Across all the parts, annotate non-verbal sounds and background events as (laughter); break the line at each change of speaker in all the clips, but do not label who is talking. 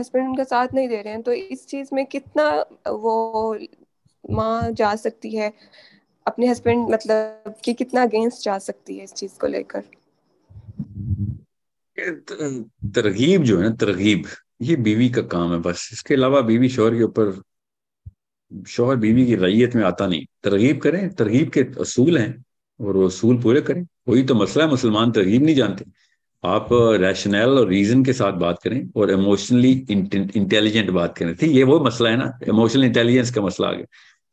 husband उनका साथ नहीं दे रहे हैं तो इस चीज में कितना वो माँ जा सकती है अपने हस्बैंड मतलब कि कितना अगेंस्ट जा सकती है इस चीज को लेकर तरगीब जो है ना तरगीब ये बीवी का काम है बस इसके अलावा बीवी शोहर के ऊपर शोहर बीवी की रैयत में आता नहीं तरगीब करें तरगीब के असूल हैं और वो असूल पूरे करें वही तो मसला है मुसलमान तरगीब नहीं जानते आप रैशनल और रीजन के साथ बात करें और इमोशनली इंटेलिजेंट बात करें ठीक ये वो मसला है ना इमोशनल इंटेलिजेंस का मसला आ गया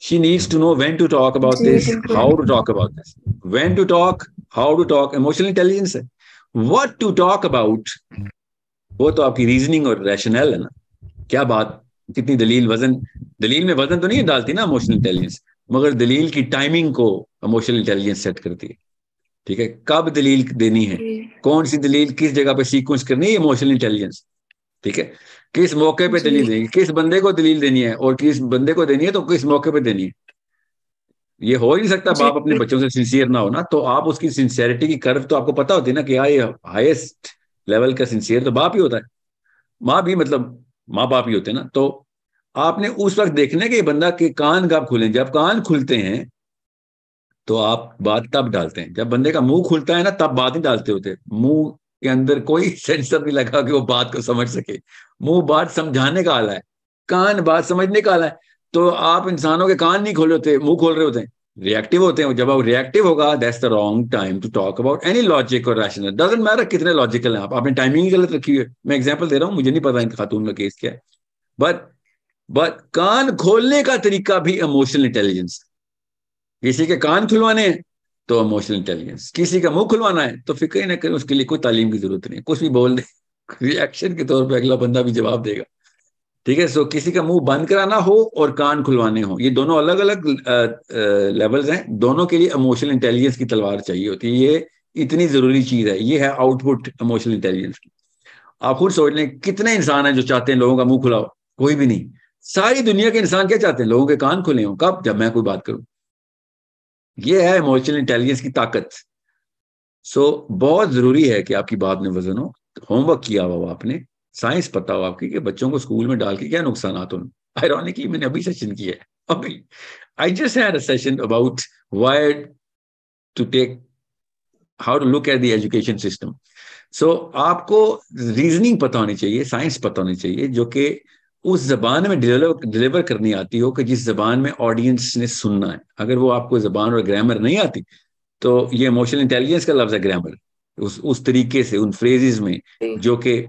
she needs to know when to talk about this how to talk about this when to talk how to talk emotional intelligence है वट टू टॉक अबाउट वो तो आपकी रीजनिंग और रैशनल है ना क्या बात कितनी दलील वजन दलील में वजन तो नहीं डालती ना इमोशनल इंटेलिजेंस मगर दलील की टाइमिंग को इमोशनल इंटेलिजेंस सेट करती है ठीक है कब दलील देनी है कौन सी दलील किस जगह पे सीक्वेंस करनी है इमोशनल इंटेलिजेंस ठीक है किस मौके पे दलील देनी किस बंदे को दलील देनी है और किस बंदे को देनी है तो किस मौके पे देनी है ये हो ही नहीं सकता बाप अपने बच्चों से सिंसियर ना हो ना तो आप उसकी सिंसियरिटी की कर्व तो आपको पता होती है ना कि हाँ, ये हाईएस्ट लेवल का सिंसियर तो बाप ही होता है माँ भी मतलब माँ बाप ही होते हैं ना तो आपने उस वक्त देखना कि बंदा के कान कब खुले जब कान खुलते हैं तो आप बात तब डालते हैं जब बंदे का मुंह खुलता है ना तब बात नहीं डालते होते मुंह के अंदर कोई (laughs) सेंसर नहीं लगा कि वो बात को समझ सके मुंह बात समझाने का आला है कान बात समझने का आला है तो आप इंसानों के कान नहीं खोल रहे होते मुंह खोल रहे होते हैं रिएक्टिव होते हैं जब आप रिएक्टिव होगा that's the wrong time to talk about any logic और रैशनल डजेंट मैटर कितने लॉजिकल हैं आप आपने टाइमिंग गलत रखी हुई है मैं एग्जाम्पल दे रहा हूं मुझे नहीं पता इन खातून का केस क्या है बट बट कान खोलने का तरीका भी इमोशनल इंटेलिजेंस किसी के कान खुलवाने हैं तो इमोशनल इंटेलिजेंस किसी का मुंह खुलवाना है तो फिक्र ही ना करें उसके लिए कोई तालीम की जरूरत नहीं कुछ भी बोल दे रिएक्शन के तौर पर अगला बंदा भी जवाब देगा ठीक है सो किसी का मुंह बंद कराना हो और कान खुलवाने हो ये दोनों अलग अलग लेवल्स हैं दोनों के लिए इमोशनल इंटेलिजेंस की तलवार चाहिए होती है ये इतनी जरूरी चीज है ये है आउटपुट इमोशनल इंटेलिजेंस की आप खुद सोच लें कितने इंसान हैं जो चाहते हैं लोगों का मुंह खुलाओ कोई भी नहीं सारी दुनिया के इंसान क्या चाहते हैं लोगों के कान खुले हों कब जब मैं कोई बात करूं ये है इमोशनल इंटेलिजेंस की ताकत सो so, बहुत जरूरी है कि आपकी बात में वजन हो होमवर्क किया हुआ आपने साइंस पता हो आपकी कि बच्चों को स्कूल में डाल के क्या नुकसान हैं आयरॉनिकली मैंने अभी सेशन किया है अभी I just had a session about why to take how to look at the education system so आपको रीजनिंग पता होनी चाहिए साइंस पता होनी चाहिए जो कि उस जबान में डिलीवर डिलीवर करनी आती हो कि जिस जबान में ऑडियंस ने सुनना है अगर वो आपको जबान और ग्रामर नहीं आती तो ये इमोशनल इंटेलिजेंस का लफ्ज है ग्रामर उस उस तरीके से उन फ्रेजेस में जो कि